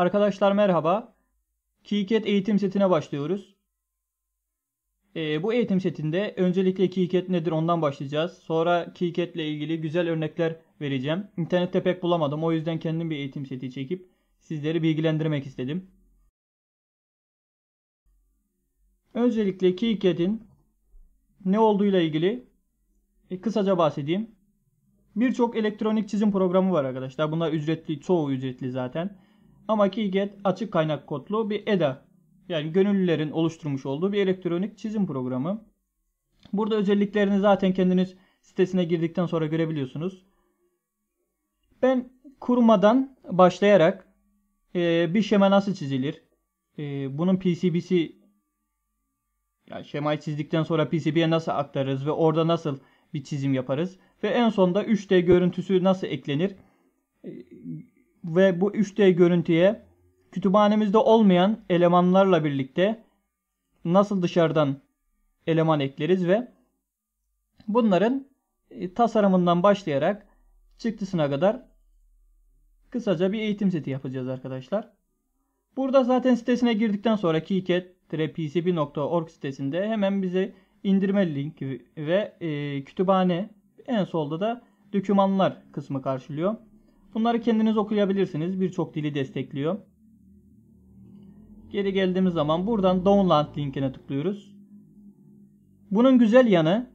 Arkadaşlar merhaba. KiCad eğitim setine başlıyoruz. E, bu eğitim setinde öncelikle KiCad nedir ondan başlayacağız. Sonra KiCad ile ilgili güzel örnekler vereceğim. İnternette pek bulamadım o yüzden kendim bir eğitim seti çekip sizleri bilgilendirmek istedim. Öncelikle KiCad'in ne olduğuyla ilgili e, kısaca bahsedeyim. Birçok elektronik çizim programı var arkadaşlar. Bunlar ücretli, çoğu ücretli zaten. Ama KeyGet açık kaynak kodlu bir EDA. Yani gönüllülerin oluşturmuş olduğu bir elektronik çizim programı. Burada özelliklerini zaten kendiniz sitesine girdikten sonra görebiliyorsunuz. Ben kurmadan başlayarak e, bir şema nasıl çizilir? E, bunun PCB'si yani şemayı çizdikten sonra PCB'ye nasıl aktarırız ve orada nasıl bir çizim yaparız? Ve en sonda 3D görüntüsü nasıl eklenir? ve bu 3D görüntüye kütüphanemizde olmayan elemanlarla birlikte nasıl dışarıdan eleman ekleriz ve bunların e, tasarımından başlayarak çıktısına kadar kısaca bir eğitim seti yapacağız arkadaşlar. Burada zaten sitesine girdikten sonra keycat-pcb.org sitesinde hemen bize indirme linki ve e, kütüphane en solda da dokümanlar kısmı karşılıyor. Bunları kendiniz okuyabilirsiniz. Birçok dili destekliyor. Geri geldiğimiz zaman buradan download linkine tıklıyoruz. Bunun güzel yanı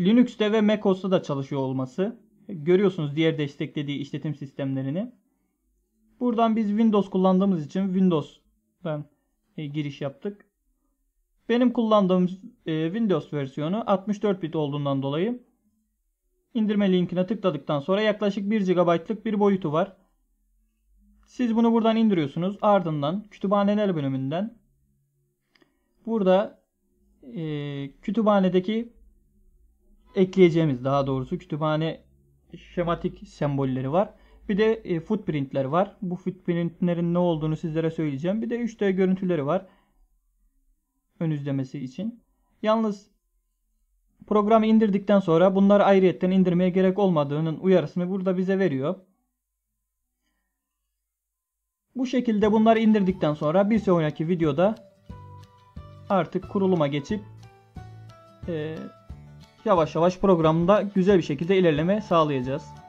Linux'te ve macOS'ta da çalışıyor olması. Görüyorsunuz diğer desteklediği işletim sistemlerini. Buradan biz Windows kullandığımız için Windows'dan e, giriş yaptık. Benim kullandığım e, Windows versiyonu 64 bit olduğundan dolayı indirme linkine tıkladıktan sonra yaklaşık 1 GB'lık bir boyutu var. Siz bunu buradan indiriyorsunuz. Ardından kütüphaneler bölümünden burada e, kütüphanedeki ekleyeceğimiz daha doğrusu kütüphane şematik sembolleri var. Bir de e, footprintler var. Bu footprintlerin ne olduğunu sizlere söyleyeceğim. Bir de 3D görüntüleri var. Ön izlemesi için. Yalnız Programı indirdikten sonra bunları ayrıyetten indirmeye gerek olmadığının uyarısını burada bize veriyor. Bu şekilde bunları indirdikten sonra bir sonraki videoda artık kuruluma geçip e, yavaş yavaş programda güzel bir şekilde ilerleme sağlayacağız.